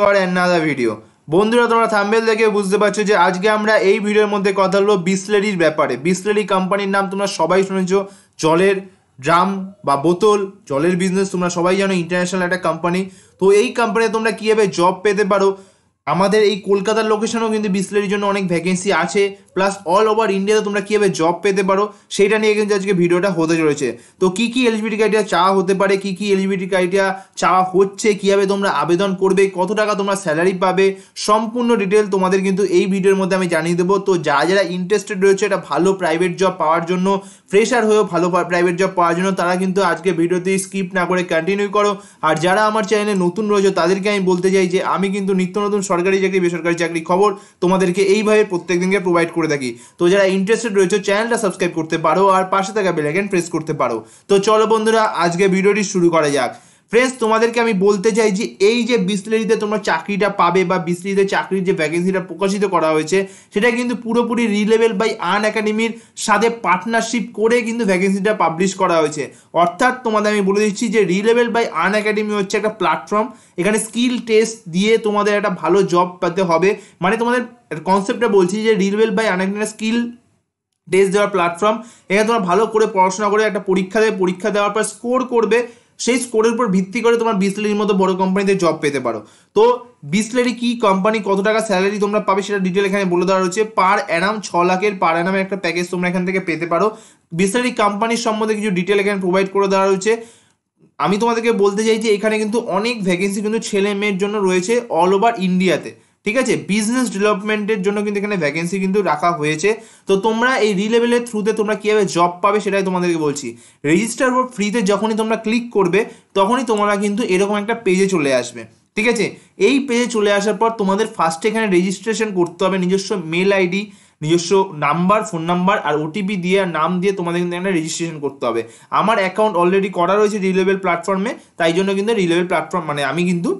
for another video বন্ধুরা তোমরা thumbnail দেখে বুঝতে পারছো যে আজকে আমরা এই ভিডিওর মধ্যে কথা হলো বিসলেরির ব্যাপারে বিসলেরি কোম্পানির নাম তোমরা সবাই শুনেছ জলের ড্রাম বা বোতল জলের বিজনেস তোমরা সবাই জানো ইন্টারন্যাশনাল একটা কোম্পানি তো এই কোম্পানিতে তোমরা কীভাবে জব পেতে পারো আমাদের এই কলকাতার লোকেশনেও কিন্তু বিসলেরির জন্য অনেক ভ্যাকেন্সি আছে প্লাস অল ওভার ইন্ডিয়াতে তোমরা কীভাবে জব পেতে পারো সেইটা নিয়ে কিন্তু আজকে ভিডিওটা হতে চলেছে তো কী কী এলিজিবিলিটি ক্রাইটেরিয়া চাওয়া হতে পারে কী কী এলিজিবিলিটি ক্রাইটেরিয়া চাওয়া হচ্ছে কীভাবে তোমরা আবেদন করবে কত টাকা তোমরা স্যালারি পাবে সম্পূর্ণ ডিটেল তোমাদের কিন্তু এই ভিডিওর মধ্যে আমি জানিয়ে দেবো তো যারা যারা ইন্টারেস্টেড রয়েছে এটা ভালো প্রাইভেট জব পাওয়ার জন্য ফ্রেশার হয়েও ভালো প্রাইভেট জব পাওয়ার জন্য তারা কিন্তু আজকে ভিডিওতে স্কিপ না করে কন্টিনিউ করো আর যারা আমার চ্যানেলে নতুন রয়েছে তাদেরকে আমি বলতে চাই যে আমি কিন্তু নিত্য নতুন সরকারি চাকরি বেসরকারি চাকরি খবর তোমাদেরকে এইভাবে প্রত্যেক দিনকে প্রোভাইড করে থাকি তো যারা ইন্টারেস্টেড রয়েছে চ্যানেলটা সাবস্ক্রাইব করতে পারো আর পাশে থাকা বেলাইকেন প্রেস করতে পারো তো চলো বন্ধুরা আজকে ভিডিওটি শুরু করা যাক ফ্রেন্ডস তোমাদেরকে আমি বলতে চাই যে এই যে বিসলেরিতে তোমরা চাকরিটা পাবে বা বিসলেরিতে চাকরির যে ভ্যাকেন্সিটা প্রকাশিত করা হয়েছে সেটা কিন্তু পুরোপুরি রিলেভেল বাই আন একাডেমির সাথে পার্টনারশিপ করে কিন্তু ভ্যাকেন্সিটা পাবলিশ করা হয়েছে অর্থাৎ তোমাদের আমি বলে দিচ্ছি যে রিলেভেল বাই আন একাডেমি হচ্ছে একটা প্ল্যাটফর্ম এখানে স্কিল টেস্ট দিয়ে তোমাদের একটা ভালো জব পেতে হবে মানে তোমাদের কনসেপ্টটা বলছি যে Relevel by Unacademy skill test দেওয়ার প্ল্যাটফর্ম এখানে তোমরা ভালো করে পড়াশোনা করে একটা পরীক্ষা দেবে পরীক্ষা দেওয়ার পর স্কোর করবে সেই স্কোরের উপর ভিত্তি করে তোমার বিসলেরির মতো বড় কোম্পানিতে জব পেতে পারো তো বিসলেরি কি কোম্পানি কত টাকা স্যালারি তোমরা পাবে সেটা ডিটেল এখানে বলে দেওয়া রয়েছে পার অ্যানাম ছ লাখের পার অ্যানামে একটা প্যাকেজ তোমরা এখান থেকে পেতে পারো বিসলেরি কোম্পানির সম্বন্ধে কিছু ডিটেল এখানে প্রোভাইড করে দেওয়া রয়েছে আমি তোমাদেরকে বলতে চাই যে এখানে কিন্তু অনেক ভ্যাকেন্সি কিন্তু ছেলে মেয়ের জন্য রয়েছে অল ওভার ইন্ডিয়াতে ঠিক আছে বিজনেস ডেভেলপমেন্টের জন্য কিন্তু এখানে ভ্যাকেন্সি কিন্তু রাখা হয়েছে তো তোমরা এই রিলেভেলের থ্রুতে তোমরা কীভাবে জব পাবে সেটাই তোমাদেরকে বলছি রেজিস্টার ফর ফ্রিতে যখনই তোমরা ক্লিক করবে তখনই তোমরা কিন্তু এরকম একটা পেজে চলে আসবে ঠিক আছে এই পেজে চলে আসার পর তোমাদের ফার্স্টে এখানে রেজিস্ট্রেশন করতে হবে নিজস্ব মেল আইডি নিজস্ব নাম্বার ফোন নাম্বার আর ওটিপি দিয়ে নাম দিয়ে তোমাদের কিন্তু এখানে রেজিস্ট্রেশন করতে হবে আমার অ্যাকাউন্ট অলরেডি করা রয়েছে রিলেবেল প্ল্যাটফর্মে তাই জন্য কিন্তু রিলেবেল প্ল্যাটফর্ম মানে আমি কিন্তু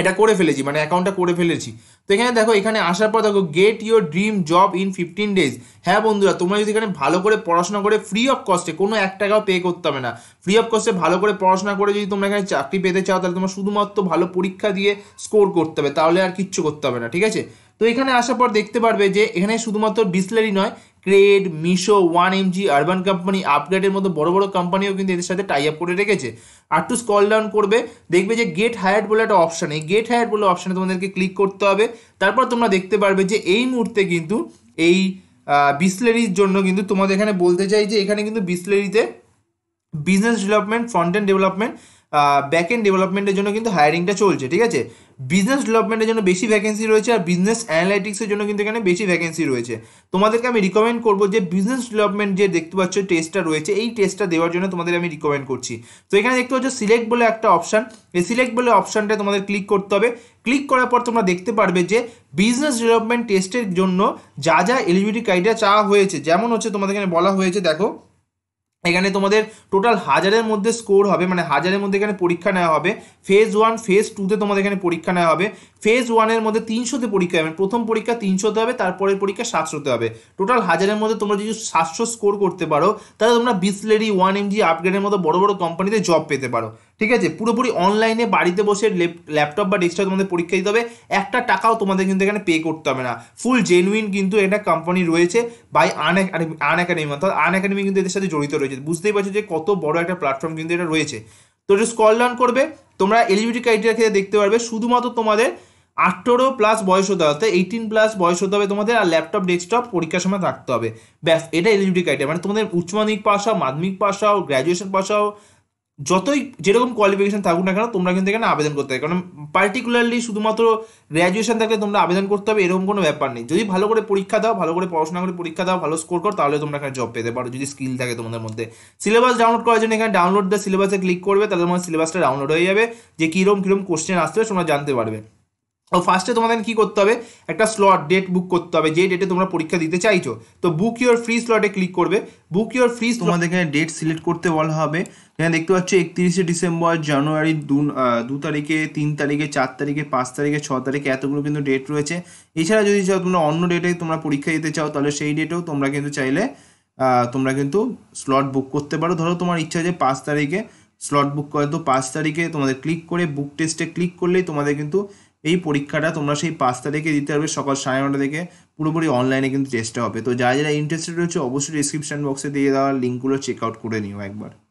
এটা করে ফেলেছি মানে অ্যাকাউন্টটা করে ফেলেছি তো এখানে দেখো এখানে আসার পর দেখো get your dream job in fifteen days হ্যাঁ বন্ধুরা তোমরা যদি এখানে ভালো করে পড়াশোনা করে ফ্রি অফ কস্টে কোনো এক টাকাও পে করতে হবে না ফ্রি অফ কস্টে ভালো করে পড়াশোনা করে যদি তোমরা এখানে চাকরি পেতে চাও তাহলে তোমার শুধুমাত্র ভালো পরীক্ষা দিয়ে স্কোর করতে হবে তাহলে আর কিচ্ছু করতে হবে না ঠিক আছে তো এখানে আসার পর দেখতে পারবে যে এখানে শুধুমাত্র বিসলারি নয় Cred Meesho one MG Urban company আপগ্রেডের মতো বড় বড় কোম্পানিও কিন্তু এদের সাথে টাই আপ করে রেখেছে আর টু স্কল ডাউন করবে দেখবে যে গেট হায়ার বলে একটা অপশান এই গেট হায়ার বলে অপশানে তোমাদেরকে ক্লিক করতে হবে তারপর তোমরা দেখতে পারবে যে এই মুহূর্তে কিন্তু এই বিসলেরির জন্য কিন্তু তোমাদের এখানে বলতে চাই যে এখানে কিন্তু বিসলেরিতে business development front end development back end ডেভেলপমেন্টের জন্য কিন্তু হায়ারিংটা চলছে ঠিক আছে বিজনেস ডেভেলপমেন্টের জন্য বেশি ভ্যাকেন্সি রয়েছে আর বিজনেস অ্যানালাইটিক্সের জন্য কিন্তু এখানে বেশি ভ্যাকেন্সি রয়েছে তোমাদেরকে আমি রিকমেন্ড করবো যে বিজনেস ডেভেলপমেন্ট যে দেখতে পাচ্ছ টেস্টটা রয়েছে এই টেস্টটা দেওয়ার জন্য তোমাদের আমি রিকমেন্ড করছি তো এখানে দেখতে পাচ্ছ সিলেক্ট বলে একটা অপশান এই সিলেক্ট বলে অপশানটা তোমাদের ক্লিক করতে হবে ক্লিক করার পর তোমরা দেখতে পারবে যে বিজনেস ডেভেলপমেন্ট টেস্টের জন্য যা যা এলিজিবিলিটি ক্রাইটেরিয়া চাওয়া হয়েছে যেমন হচ্ছে তোমাদের এখানে বলা হয়েছে দেখো এখানে তোমাদের টোটাল হাজারের মধ্যে স্কোর হবে মানে হাজারের মধ্যে এখানে পরীক্ষা নেওয়া হবে ফেজ ওয়ান ফেজ টুতে তোমাদের এখানে পরীক্ষা নেওয়া হবে ফেজ ওয়ানের মধ্যে তিনশোতে পরীক্ষা হবে মানে প্রথম পরীক্ষা তিনশোতে হবে তারপরের পরীক্ষা সাতশোতে হবে টোটাল হাজারের মধ্যে তোমরা যদি সাতশো স্কোর করতে পারো তাহলে তোমরা বিসলেরি ওয়ান এমজি আপগ্রেডের মতো বড় বড় কোম্পানিতে জব পেতে পারো ঠিক আছে পুরোপুরি অনলাইনে বাড়িতে বসে ল্যাপটপ বা ডেস্কটপ তোমাদের পরীক্ষা দিতে হবে একটা টাকাও তোমাদের কিন্তু এখানে পে করতে হবে না ফুল জেনুইন কিন্তু এটা কোম্পানি রয়েছে বাই আন একাডেমি অর্থাৎ আন একাডেমি কিন্তু এদের সাথে জড়িত রয়েছে বুঝতেই পারছো যে কত বড় একটা প্ল্যাটফর্ম কিন্তু এটা রয়েছে তো এটা স্কল ডাউন করবে তোমরা এলিজিবিলিটি ক্রাইটেরিয়া খেতে দেখতে পারবে শুধুমাত্র তোমাদের আঠেরো প্লাস বয়স হতে হবে অর্থাৎ এইটিন প্লাস বয়স হতে হবে তোমাদের আর ল্যাপটপ ডেস্কটপ পরীক্ষার সময় থাকতে হবে ব্যাস এটা এলিজিবিলিটি ক্রাইটেরিয়া মানে তোমাদের উচ্চ মাধ্যমিক পাস হও মাধ্যমিক পাস হও গ্র্যাজুয়েশন পাস হও যতই যেরকম কোয়ালিফিকেশান থাকুক না কেন তোমরা কিন্তু এখানে আবেদন করতে হবে কারণ পার্টিকুলারলি শুধুমাত্র গ্র্যাজুয়েশন থাকলে তোমরা আবেদন করতে হবে এরকম কোনো ব্যাপার নেই যদি ভালো করে পরীক্ষা দাও ভালো করে পড়াশোনা করে পরীক্ষা দাও ভালো স্কোর করো তাহলে তোমরা এখানে জব পেতে পারো যদি স্কিল থাকে তোমাদের মধ্যে সিলেবাস ডাউনলোড করার জন্য এখানে ডাউনলোড দ্য সিলেবাসে ক্লিক করবে তাহলে তোমার সিলেবাসটা ডাউনলোড হয়ে যাবে যে কীরকম কীরকম কোশ্চেন আসতে হবে তোমরা জানতে পারবে ও ফার্স্টে তোমাদের কি করতে হবে একটা স্লট ডেট বুক করতে হবে যে ডেটে তোমরা পরীক্ষা দিতে চাইছো তো বুক ইউর ফ্রি স্লটে ক্লিক করবে বুক ইউর ফ্রি তোমাদের এখানে ডেট সিলেক্ট করতে বলা হবে এখানে দেখতে পাচ্ছ একত্রিশে ডিসেম্বর জানুয়ারি দু তারিখে তিন তারিখে চার তারিখে পাঁচ তারিখে ছ তারিখে এতগুলো কিন্তু ডেট রয়েছে এছাড়া যদি চাও তোমরা অন্য ডেটে তোমরা পরীক্ষা দিতে চাও তাহলে সেই ডেটেও তোমরা কিন্তু চাইলে তোমরা কিন্তু স্লট বুক করতে পারো ধরো তোমার ইচ্ছা যে পাঁচ তারিখে স্লট বুক করে তো পাঁচ তারিখে তোমাদের ক্লিক করে বুক টেস্টে ক্লিক করলেই তোমাদের কিন্তু এই পরীক্ষাটা তোমরা সেই পাঁচটা থেকে দিতে পারবে সকাল সাড়ে নটা থেকে পুরোপুরি অনলাইনে কিন্তু চেষ্টা হবে তো যারা যারা ইন্টারেস্টেড রয়েছে অবশ্যই ডিসক্রিপশান বক্সে দিয়ে দেওয়া লিঙ্কগুলো চেক আউট করে নিও একবার